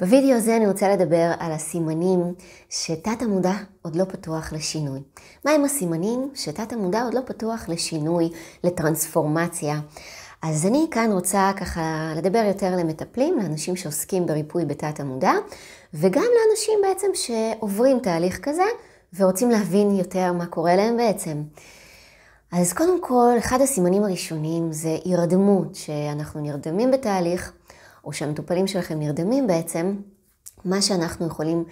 בווידאו הזה אני רוצה לדבר על הסימנים שתת המודע עוד לא פתוח לשינוי. מהם הסימנים שתת המודע עוד לא פתוח לשינוי, לטרנספורמציה? אז אני כאן רוצה ככה לדבר יותר למטפלים, לאנשים שעוסקים בריפוי בתת המודע, וגם לאנשים בעצם שעוברים תהליך כזה ורוצים להבין יותר מה קורה להם בעצם. אז קודם כל, אחד הסימנים הראשונים זה הירדמות, שאנחנו נרדמים בתהליך. או שהמטופלים שלכם נרדמים בעצם, מה שאנחנו יכולים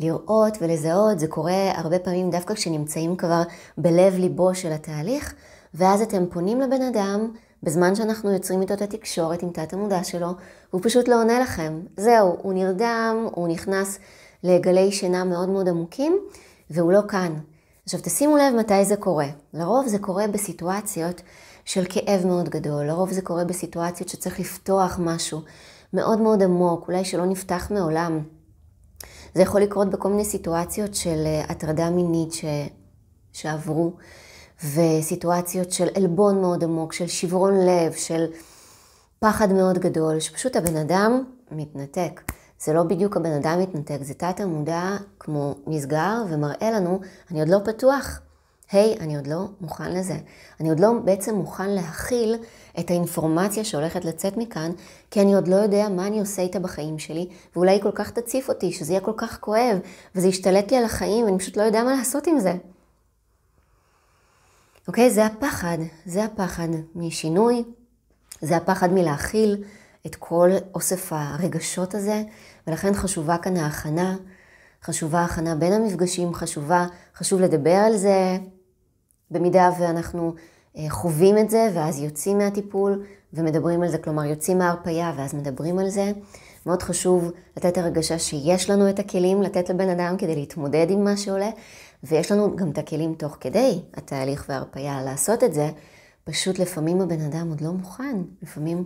לראות ולזהות, זה קורה הרבה פעמים דווקא כשנמצאים כבר בלב ליבו של התהליך, ואז אתם פונים לבן אדם, בזמן שאנחנו יוצרים איתו את התקשורת עם תת המודע שלו, הוא פשוט לא עונה לכם. זהו, הוא נרדם, הוא נכנס לגלי שינה מאוד מאוד עמוקים, והוא לא כאן. עכשיו תשימו לב מתי זה קורה. לרוב זה קורה בסיטואציות של כאב מאוד גדול, לרוב זה קורה בסיטואציות שצריך לפתוח משהו, מאוד מאוד עמוק, אולי שלא נפתח מעולם. זה יכול לקרות בכל מיני סיטואציות של אה, הטרדה מינית ש... שעברו, וסיטואציות של עלבון מאוד עמוק, של שברון לב, של פחד מאוד גדול, שפשוט הבן אדם מתנתק. זה לא בדיוק הבן אדם מתנתק, זה תת המודע כמו נסגר ומראה לנו, אני עוד לא פתוח. היי, hey, אני עוד לא מוכן לזה. אני עוד לא בעצם מוכן להכיל את האינפורמציה שהולכת לצאת מכאן, כי אני עוד לא יודע מה אני עושה איתה בחיים שלי, ואולי היא כל כך תציף אותי, שזה יהיה כל כך כואב, וזה ישתלט לי על החיים, ואני פשוט לא יודע מה לעשות עם זה. אוקיי? זה הפחד. זה הפחד משינוי, זה הפחד מלהכיל את כל אוסף הרגשות הזה, ולכן חשובה כאן ההכנה. חשובה ההכנה בין המפגשים, חשובה, חשוב לדבר על זה, במידה ואנחנו אה, חווים את זה ואז יוצאים מהטיפול ומדברים על זה, כלומר יוצאים מההרפייה ואז מדברים על זה. מאוד חשוב לתת הרגשה שיש לנו את הכלים לתת לבן אדם כדי להתמודד עם מה שעולה, ויש לנו גם את הכלים תוך כדי התהליך וההרפייה לעשות את זה. פשוט לפעמים הבן אדם עוד לא מוכן, לפעמים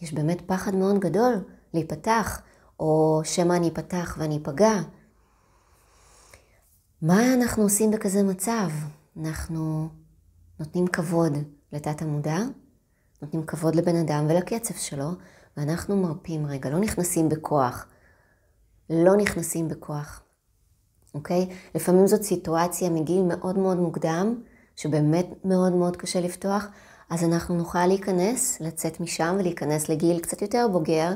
יש באמת פחד מאוד גדול להיפתח, או שמא אני אפתח ואני אפגע. מה אנחנו עושים בכזה מצב? אנחנו נותנים כבוד לתת המודע, נותנים כבוד לבן אדם ולקצב שלו, ואנחנו מרפים רגע, לא נכנסים בכוח. לא נכנסים בכוח, אוקיי? לפעמים זאת סיטואציה מגיל מאוד מאוד מוקדם, שבאמת מאוד מאוד קשה לפתוח, אז אנחנו נוכל להיכנס, לצאת משם ולהיכנס לגיל קצת יותר בוגר,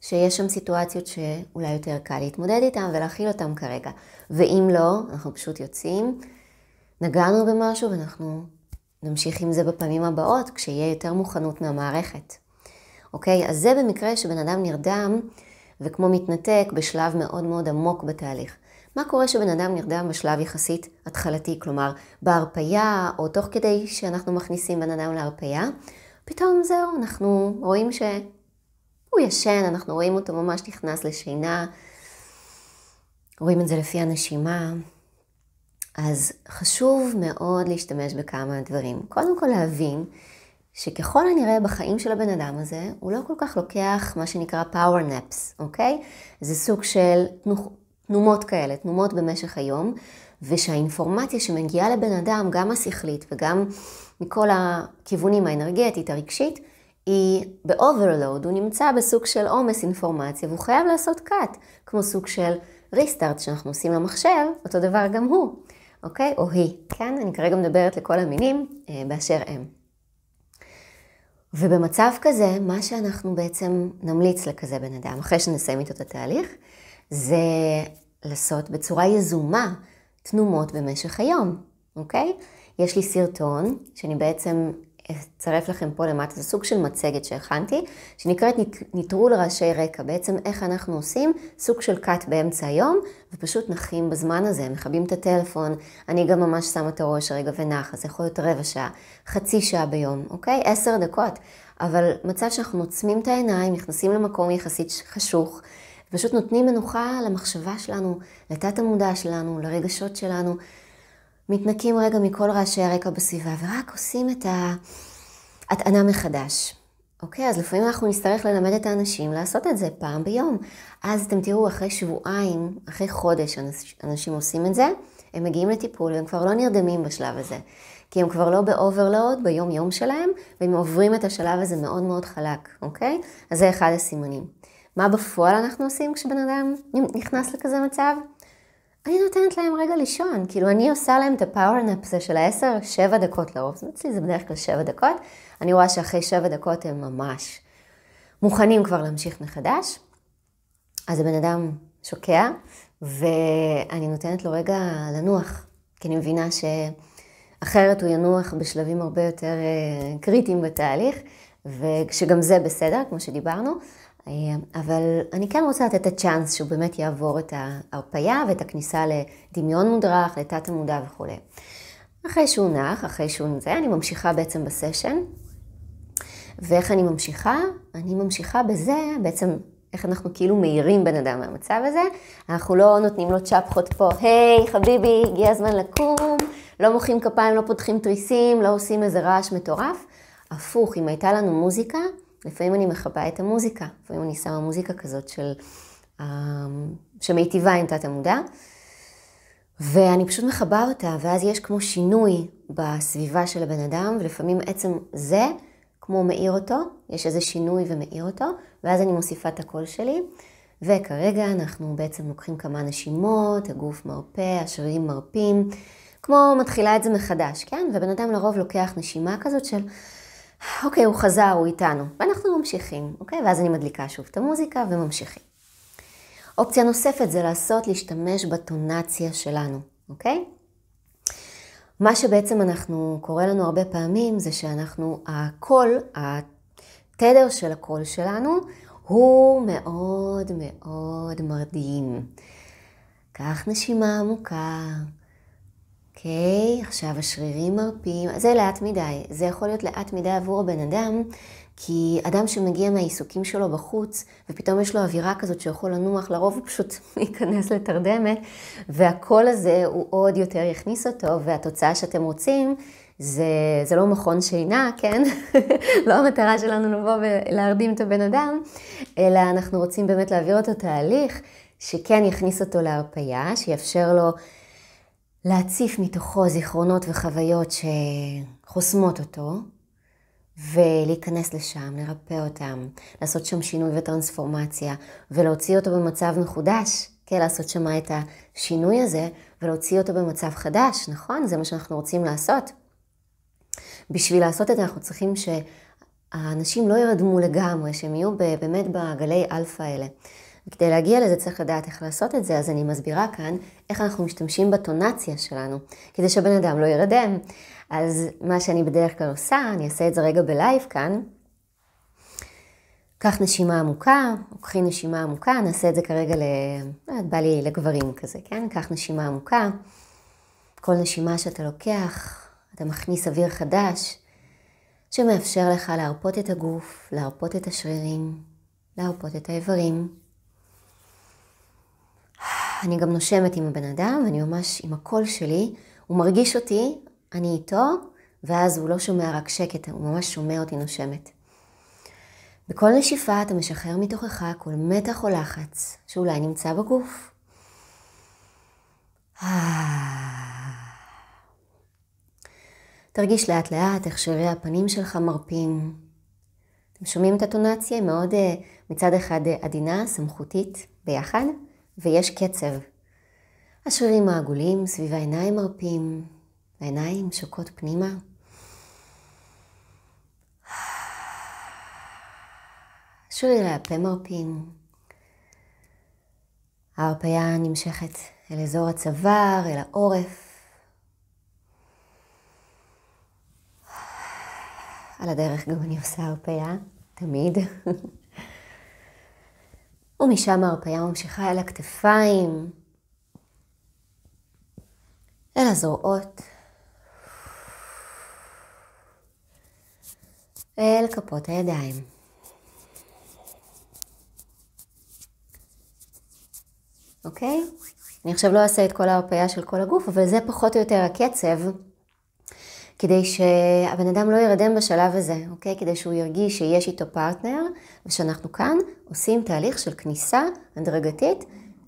שיש שם סיטואציות שאולי יותר קל להתמודד איתן ולהכיל אותן כרגע. ואם לא, אנחנו פשוט יוצאים, נגענו במשהו ואנחנו נמשיך עם זה בפעמים הבאות, כשיהיה יותר מוכנות מהמערכת. אוקיי? אז זה במקרה שבן אדם נרדם, וכמו מתנתק, בשלב מאוד מאוד עמוק בתהליך. מה קורה שבן אדם נרדם בשלב יחסית התחלתי, כלומר בהרפייה, או תוך כדי שאנחנו מכניסים בן אדם להרפייה, פתאום זהו, אנחנו רואים שהוא ישן, אנחנו רואים אותו ממש נכנס לשינה, רואים את זה לפי הנשימה, אז חשוב מאוד להשתמש בכמה דברים. קודם כל להבין שככל הנראה בחיים של הבן אדם הזה, הוא לא כל כך לוקח מה שנקרא power naps, אוקיי? זה סוג של תנוח, תנומות כאלה, תנומות במשך היום, ושהאינפורמציה שמגיעה לבן אדם, גם השכלית וגם מכל הכיוונים האנרגטית, הרגשית, היא ב-overload, הוא נמצא בסוג של עומס אינפורמציה והוא חייב לעשות cut, כמו סוג של ריסטארט שאנחנו עושים למחשב, אותו דבר גם הוא, אוקיי? או היא, כן? אני כרגע מדברת לכל המינים אה, באשר הם. ובמצב כזה, מה שאנחנו בעצם נמליץ לכזה בן אדם, אחרי שנסיים איתו את התהליך, זה לעשות בצורה יזומה תנומות במשך היום, אוקיי? יש לי סרטון שאני בעצם אצרף לכם פה למטה, זה סוג של מצגת שהכנתי, שנקראת נטרול רעשי רקע, בעצם איך אנחנו עושים סוג של cut באמצע היום, ופשוט נחים בזמן הזה, מכבים את הטלפון, אני גם ממש שמה את הראש רגע ונחה, זה יכול להיות רבע שעה, חצי שעה ביום, אוקיי? עשר דקות, אבל מצב שאנחנו עוצמים את העיניים, נכנסים למקום יחסית חשוך, פשוט נותנים מנוחה למחשבה שלנו, לתת המודע שלנו, לרגשות שלנו. מתנקים רגע מכל רעשי הרקע בסביבה ורק עושים את ההטענה מחדש. אוקיי, אז לפעמים אנחנו נצטרך ללמד את האנשים לעשות את זה פעם ביום. אז אתם תראו, אחרי שבועיים, אחרי חודש אנשים עושים את זה, הם מגיעים לטיפול והם כבר לא נרדמים בשלב הזה. כי הם כבר לא באוברלוד ביום-יום שלהם, והם עוברים את השלב הזה מאוד מאוד חלק, אוקיי? אז זה אחד הסימנים. מה בפועל אנחנו עושים כשבן אדם נכנס לכזה מצב? אני נותנת להם רגע לישון, כאילו אני עושה להם את הפאוורנאפ הזה של העשר, שבע דקות לרוב, אז אצלי זה בדרך כלל שבע דקות, אני רואה שאחרי שבע דקות הם ממש מוכנים כבר להמשיך מחדש, אז הבן אדם שוקע, ואני נותנת לו רגע לנוח, כי אני מבינה שאחרת הוא ינוח בשלבים הרבה יותר אה, קריטיים בתהליך, ושגם זה בסדר, כמו שדיברנו, אה, אבל אני כן רוצה לתת את הצ'אנס שהוא באמת יעבור את ההרפייה ואת הכניסה לדמיון מודרך, לתת המודע וכולי. אחרי שהוא נח, אחרי שהוא נזה, אני ממשיכה בעצם בסשן. ואיך אני ממשיכה? אני ממשיכה בזה, בעצם איך אנחנו כאילו מאירים בן אדם מהמצב הזה. אנחנו לא נותנים לו צ'פחות פה, היי, hey, חביבי, הגיע הזמן לקום, לא מוחאים כפיים, לא פותחים תריסים, לא עושים איזה רעש מטורף. הפוך, אם הייתה לנו מוזיקה, לפעמים אני מכבה את המוזיקה, לפעמים אני שמה מוזיקה כזאת של, אה, שמיטיבה עם תת המודע, ואני פשוט מכבה אותה, ואז יש כמו שינוי בסביבה של הבן אדם, ולפעמים עצם זה כמו מאיר אותו, יש איזה שינוי ומאיר אותו, ואז אני מוסיפה את הקול שלי. וכרגע אנחנו בעצם לוקחים כמה נשימות, הגוף מרפה, השרירים מרפים, כמו מתחילה את זה מחדש, כן? ובן אדם לרוב לוקח נשימה כזאת של... אוקיי, הוא חזר, הוא איתנו. ואנחנו ממשיכים, אוקיי? ואז אני מדליקה שוב את המוזיקה וממשיכים. אופציה נוספת זה לעשות, להשתמש בטונציה שלנו, אוקיי? מה שבעצם אנחנו, קורה לנו הרבה פעמים, זה שאנחנו, הקול, התדר של הקול שלנו, הוא מאוד מאוד מרדים. קח נשימה עמוקה. אוקיי, עכשיו השרירים מרפים. זה לאט מדי. זה יכול להיות לאט מדי עבור הבן אדם, כי אדם שמגיע מהעיסוקים שלו בחוץ, ופתאום יש לו אווירה כזאת שיכול לנוח, לרוב הוא פשוט ייכנס לתרדמת, והקול הזה הוא עוד יותר יכניס אותו, והתוצאה שאתם רוצים... זה, זה לא מכון שינה, כן? לא המטרה שלנו לבוא ולהרדים את הבן אדם, אלא אנחנו רוצים באמת להעביר אותו תהליך שכן יכניס אותו להרפייה, שיאפשר לו להציף מתוכו זיכרונות וחוויות שחוסמות אותו, ולהיכנס לשם, לרפא אותם, לעשות שם שינוי וטרנספורמציה, ולהוציא אותו במצב מחודש, כן, לעשות שם את השינוי הזה, ולהוציא אותו במצב חדש, נכון? זה מה שאנחנו רוצים לעשות. בשביל לעשות את זה אנחנו צריכים שהאנשים לא ירדמו לגמרי, שהם יהיו באמת בגלי אלפא האלה. וכדי להגיע לזה צריך לדעת איך לעשות את זה, אז אני מסבירה כאן איך אנחנו משתמשים בטונציה שלנו, כדי שבן אדם לא ירדם. אז מה שאני בדרך כלל עושה, אני אעשה את זה רגע בלייב כאן. קח נשימה עמוקה, או קחי נשימה עמוקה, נעשה את זה כרגע ל... לא בא לי לגברים כזה, כן? קח נשימה עמוקה. כל נשימה שאתה לוקח, אתה מכניס אוויר חדש, שמאפשר לך להרפות את הגוף, להרפות את השרירים, להרפות את האיברים. אני גם נושמת עם הבן אדם, אני ממש עם הקול שלי, הוא מרגיש אותי, אני איתו, ואז הוא לא שומע רק שקט, הוא ממש שומע אותי נושמת. בכל נשיפה אתה משחרר מתוכך כל מתח או לחץ שאולי נמצא בגוף. תרגיש לאט לאט איך שרי הפנים שלך מרפים. אתם שומעים את הטונציה? היא מאוד אה, מצד אחד אה, עדינה, סמכותית, ביחד. ויש קצב. השרירים העגולים סביב העיניים מרפים, העיניים שוקות פנימה. שרירי הפה מרפים. ההרפאיה נמשכת אל אזור הצוואר, אל העורף. על הדרך גם אני עושה הרפאיה, תמיד. ומשם ההרפאיה ממשיכה אל הכתפיים, אל הזרועות, אל כפות הידיים. אוקיי? אני עכשיו לא אעשה את כל ההרפאיה של כל הגוף, אבל זה פחות או יותר הקצב. כדי שהבן אדם לא ירדם בשלב הזה, אוקיי? כדי שהוא ירגיש שיש איתו פרטנר, ושאנחנו כאן עושים תהליך של כניסה הדרגתית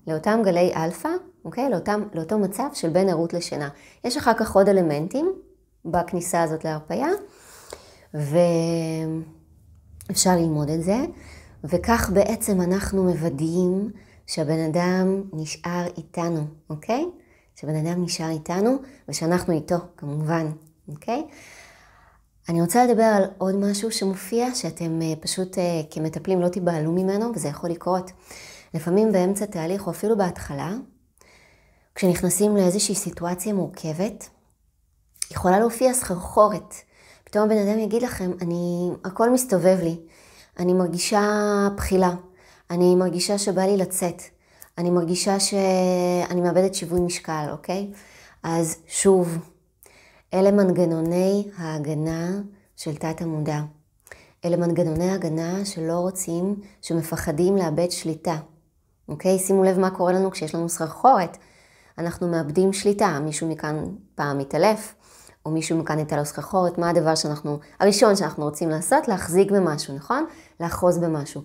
לאותם גלי אלפא, אוקיי? לאותם, לאותו מצב של בין ערות לשינה. יש אחר כך עוד אלמנטים בכניסה הזאת להרפייה, ואפשר ללמוד את זה, וכך בעצם אנחנו מוודאים שהבן אדם נשאר איתנו, אוקיי? שבן אדם נשאר איתנו ושאנחנו איתו, כמובן. אוקיי? אני רוצה לדבר על עוד משהו שמופיע, שאתם אה, פשוט אה, כמטפלים לא תיבהלו ממנו, וזה יכול לקרות. לפעמים באמצע תהליך, או אפילו בהתחלה, כשנכנסים לאיזושהי סיטואציה מורכבת, יכולה להופיע סחרחורת. פתאום הבן אדם יגיד לכם, אני, הכל מסתובב לי. אני מרגישה בחילה. אני מרגישה שבא לי לצאת. אני מרגישה שאני מאבדת שיווי משקל, אוקיי? אז שוב, אלה מנגנוני ההגנה של תת-המודע. אלה מנגנוני הגנה שלא רוצים, שמפחדים לאבד שליטה. אוקיי? שימו לב מה קורה לנו כשיש לנו סחרחורת. אנחנו מאבדים שליטה, מישהו מכאן פעם מתעלף, או מישהו מכאן ניתן לו סחרחורת, מה הדבר שאנחנו, הראשון שאנחנו רוצים לעשות? להחזיק במשהו, נכון? לאחוז במשהו.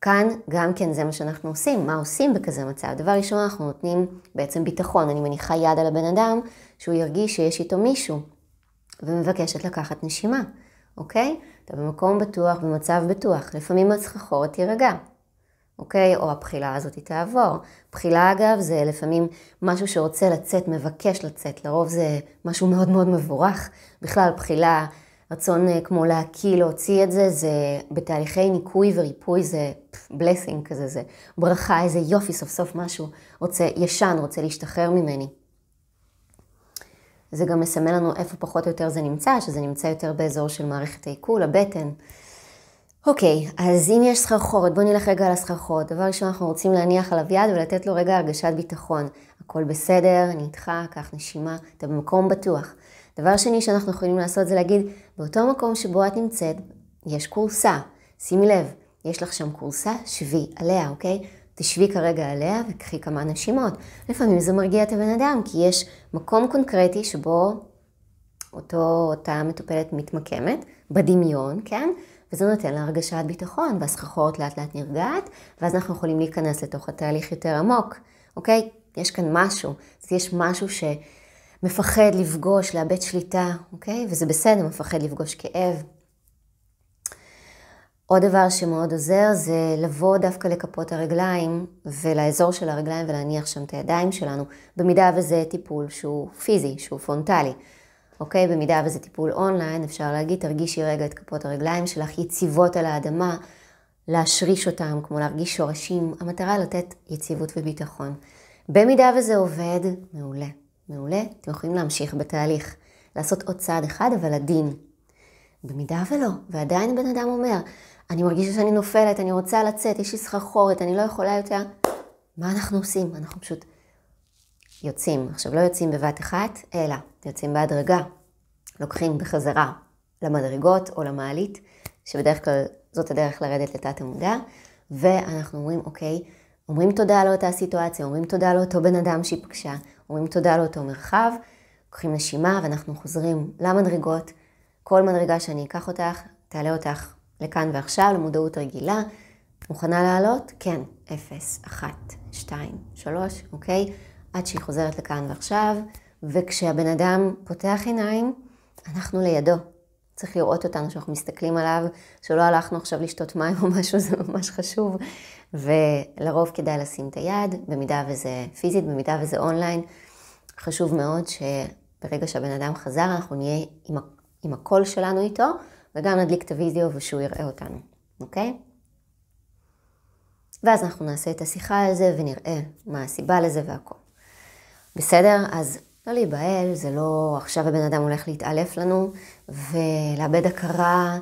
כאן גם כן זה מה שאנחנו עושים, מה עושים בכזה מצב? דבר ראשון, אנחנו נותנים בעצם ביטחון, אני מניחה יד על הבן אדם, שהוא ירגיש שיש איתו מישהו, ומבקשת לקחת נשימה, אוקיי? אתה במקום בטוח, במצב בטוח, לפעמים הסחרחורת תירגע, אוקיי? או הבחילה הזאת תעבור. בחילה אגב זה לפעמים משהו שרוצה לצאת, מבקש לצאת, לרוב זה משהו מאוד מאוד מבורך. בכלל בחילה, רצון אה, כמו להקיא, להוציא את זה, זה בתהליכי ניקוי וריפוי זה בלסינג כזה, זה ברכה, איזה יופי, סוף סוף משהו רוצה, ישן, רוצה להשתחרר ממני. זה גם מסמן לנו איפה פחות או יותר זה נמצא, שזה נמצא יותר באזור של מערכת העיכול, הבטן. אוקיי, אז אם יש סחרחורת, בואו נלך רגע על הסחרחורת. דבר ראשון, אנחנו רוצים להניח עליו יד ולתת לו רגע הרגשת ביטחון. הכל בסדר, אני איתך, קח נשימה, אתה במקום בטוח. דבר שני שאנחנו יכולים לעשות זה להגיד, באותו מקום שבו את נמצאת, יש קורסה. שימי לב, יש לך שם קורסה, שבי עליה, אוקיי? תשבי כרגע עליה וקחי כמה נשימות. לפעמים זה מרגיע את הבן אדם, כי יש מקום קונקרטי שבו אותו, אותה מטופלת מתמקמת, בדמיון, כן? וזה נותן לה הרגשת ביטחון, והסככות לאט לאט נרגעת, ואז אנחנו יכולים להיכנס לתוך התהליך יותר עמוק, אוקיי? יש כאן משהו, אז יש משהו שמפחד לפגוש, לאבד שליטה, אוקיי? וזה בסדר, מפחד לפגוש כאב, עוד דבר שמאוד עוזר זה לבוא דווקא לכפות הרגליים ולאזור של הרגליים ולהניח שם את הידיים שלנו, במידה וזה טיפול שהוא פיזי, שהוא פרונטלי. אוקיי? במידה וזה טיפול אונליין, אפשר להגיד, תרגישי רגע את כפות הרגליים שלך יציבות על האדמה, להשריש אותם, כמו להרגיש שורשים. המטרה לתת יציבות וביטחון. במידה וזה עובד, מעולה. מעולה, אתם יכולים להמשיך בתהליך. לעשות עוד צעד אחד, אבל עדין. במידה ולא, ועדיין הבן אדם אומר, אני מרגישה שאני נופלת, אני רוצה לצאת, יש לי סחרחורת, אני לא יכולה יותר. מה אנחנו עושים? אנחנו פשוט יוצאים. עכשיו, לא יוצאים בבת אחת, אלא יוצאים בהדרגה. לוקחים בחזרה למדרגות או למעלית, שבדרך כלל זאת הדרך לרדת לתת המודע, ואנחנו אומרים, אוקיי, אומרים תודה לאותה סיטואציה, אומרים תודה לאותו בן אדם שהיא פגשה, אומרים תודה לאותו מרחב, לוקחים נשימה ואנחנו חוזרים למדרגות. כל מדרגה שאני אקח אותך, תעלה אותך לכאן ועכשיו, למודעות רגילה. מוכנה לעלות? כן. 0, 1, 2, 3, אוקיי? עד שהיא חוזרת לכאן ועכשיו, וכשהבן אדם פותח עיניים, אנחנו לידו. צריך לראות אותנו שאנחנו מסתכלים עליו, שלא הלכנו עכשיו לשתות מים או משהו, זה ממש חשוב. ולרוב כדאי לשים את היד, במידה וזה פיזית, במידה וזה אונליין. חשוב מאוד שברגע שהבן אדם חזר, אנחנו נהיה עם, עם הקול שלנו איתו, וגם נדליק את הוידאו ושהוא יראה אותנו, אוקיי? ואז אנחנו נעשה את השיחה על זה ונראה מה הסיבה לזה והכל. בסדר? אז לא להיבהל, זה לא עכשיו הבן אדם הולך להתעלף לנו ולאבד הכרה,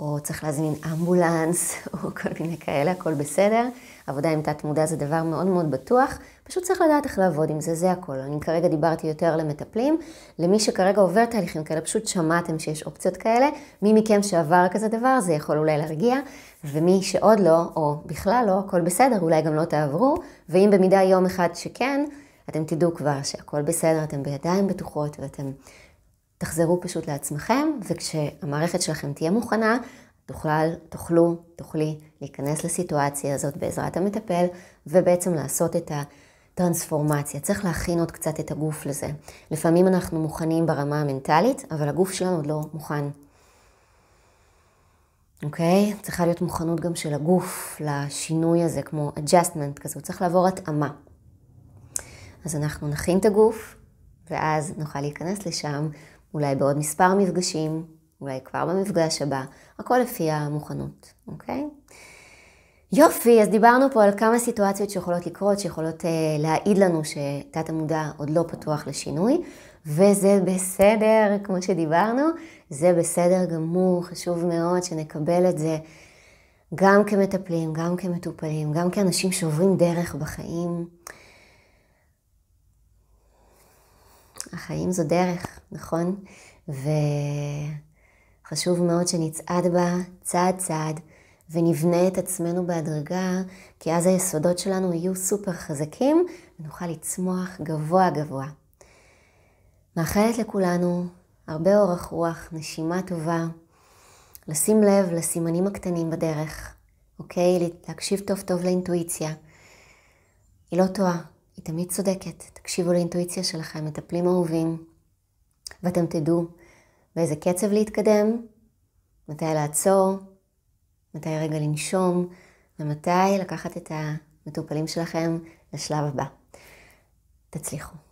או צריך להזמין אמבולנס, או כל מיני כאלה, הכל בסדר. עבודה עם תת מודע זה דבר מאוד מאוד בטוח, פשוט צריך לדעת איך לעבוד עם זה, זה הכל. אני כרגע דיברתי יותר למטפלים, למי שכרגע עובר תהליכים כאלה, פשוט שמעתם שיש אופציות כאלה, מי מכם שעבר כזה דבר, זה יכול אולי להרגיע, ומי שעוד לא, או בכלל לא, הכל בסדר, אולי גם לא תעברו, ואם במידה יום אחד שכן, אתם תדעו כבר שהכל בסדר, אתם בידיים בטוחות ואתם... תחזרו פשוט לעצמכם, וכשהמערכת שלכם תהיה מוכנה, תוכל, תוכלו, תוכלי להיכנס לסיטואציה הזאת בעזרת המטפל ובעצם לעשות את הטרנספורמציה. צריך להכין עוד קצת את הגוף לזה. לפעמים אנחנו מוכנים ברמה המנטלית, אבל הגוף שלנו עוד לא מוכן. אוקיי? Okay? צריכה להיות מוכנות גם של הגוף לשינוי הזה, כמו adjustment כזה, הוא צריך לעבור התאמה. אז אנחנו נכין את הגוף, ואז נוכל להיכנס לשם אולי בעוד מספר מפגשים, אולי כבר במפגש הבא, הכל לפי המוכנות, אוקיי? יופי, אז דיברנו פה על כמה סיטואציות שיכולות לקרות, שיכולות uh, להעיד לנו שתת המודע עוד לא פתוח לשינוי, וזה בסדר, כמו שדיברנו, זה בסדר גמור, חשוב מאוד שנקבל את זה גם כמטפלים, גם כמטופלים, גם כאנשים שעוברים דרך בחיים. החיים זו דרך, נכון? ו... חשוב מאוד שנצעד בה צעד צעד ונבנה את עצמנו בהדרגה, כי אז היסודות שלנו יהיו סופר חזקים ונוכל לצמוח גבוה גבוה. מאחלת לכולנו הרבה אורך רוח, נשימה טובה, לשים לב לסימנים הקטנים בדרך, אוקיי? להקשיב טוב טוב לאינטואיציה. היא לא טועה, היא תמיד צודקת. תקשיבו לאינטואיציה שלכם, מטפלים אהובים, ואתם תדעו באיזה קצב להתקדם, מתי לעצור, מתי רגע לנשום, ומתי לקחת את המטופלים שלכם לשלב הבא. תצליחו.